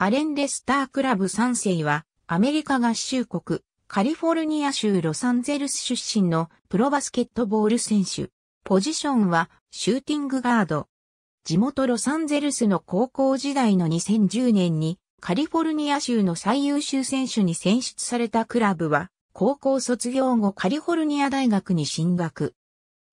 アレン・デスター・クラブ3世は、アメリカ合衆国、カリフォルニア州ロサンゼルス出身のプロバスケットボール選手。ポジションは、シューティングガード。地元ロサンゼルスの高校時代の2010年に、カリフォルニア州の最優秀選手に選出されたクラブは、高校卒業後カリフォルニア大学に進学。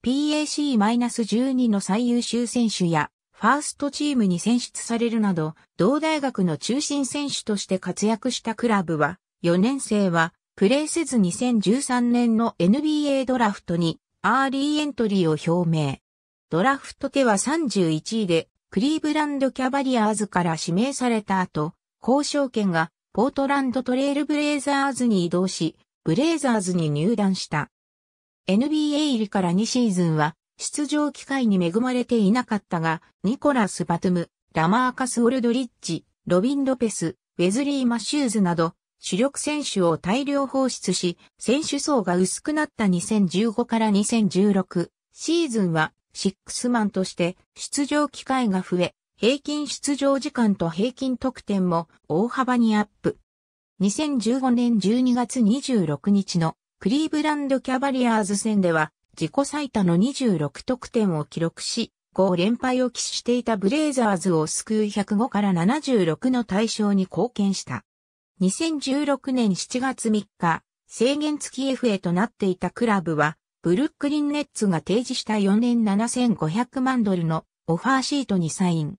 PAC-12 の最優秀選手やファーストチームに選出されるなど、同大学の中心選手として活躍したクラブは、4年生は、プレーせず2013年の NBA ドラフトに、アーリーエントリーを表明。ドラフト家は31位で、クリーブランドキャバリアーズから指名された後、交渉権がポートランドトレイルブレイザーズに移動し、ブレイザーズに入団した。NBA 入りから2シーズンは出場機会に恵まれていなかったが、ニコラス・バトゥム、ラマーカス・オルドリッジ、ロビン・ロペス、ウェズリー・マシューズなど、主力選手を大量放出し、選手層が薄くなった2015から2016シーズンは、シックスマンとして出場機会が増え、平均出場時間と平均得点も大幅にアップ。2015年12月26日のクリーブランドキャバリアーズ戦では自己最多の26得点を記録し、5連敗を喫していたブレイザーズを救う105から76の対象に貢献した。2016年7月3日、制限付き FA となっていたクラブは、ブルックリンネッツが提示した4年7500万ドルのオファーシートにサイン。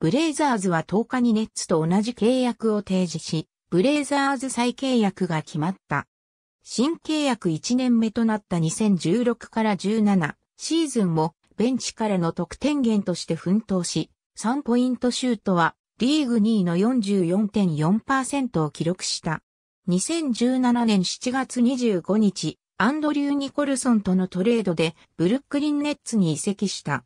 ブレイザーズは10日にネッツと同じ契約を提示し、ブレイザーズ再契約が決まった。新契約1年目となった2016から17シーズンもベンチからの得点源として奮闘し、3ポイントシュートはリーグ2位の44.4%を記録した。2017年7月25日、アンドリュー・ニコルソンとのトレードでブルックリン・ネッツに移籍した。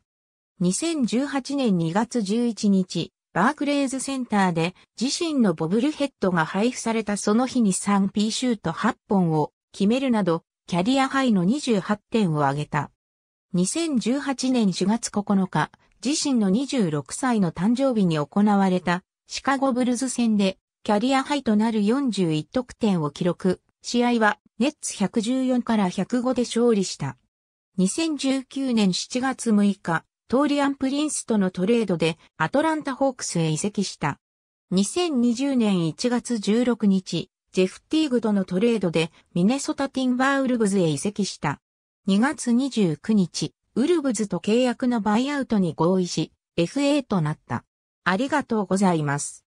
2018年2月11日、バークレーズセンターで自身のボブルヘッドが配布されたその日に 3P シュート8本を決めるなど、キャリアハイの28点を挙げた。2018年4月9日、自身の26歳の誕生日に行われたシカゴブルズ戦でキャリアハイとなる41得点を記録。試合はネッツ114から105で勝利した。2019年7月6日、トーリアン・プリンスとのトレードでアトランタ・ホークスへ移籍した。2020年1月16日、ジェフ・ティーグとのトレードでミネソタ・ティンバーウルブズへ移籍した。2月29日、ウルブズと契約のバイアウトに合意し、FA となった。ありがとうございます。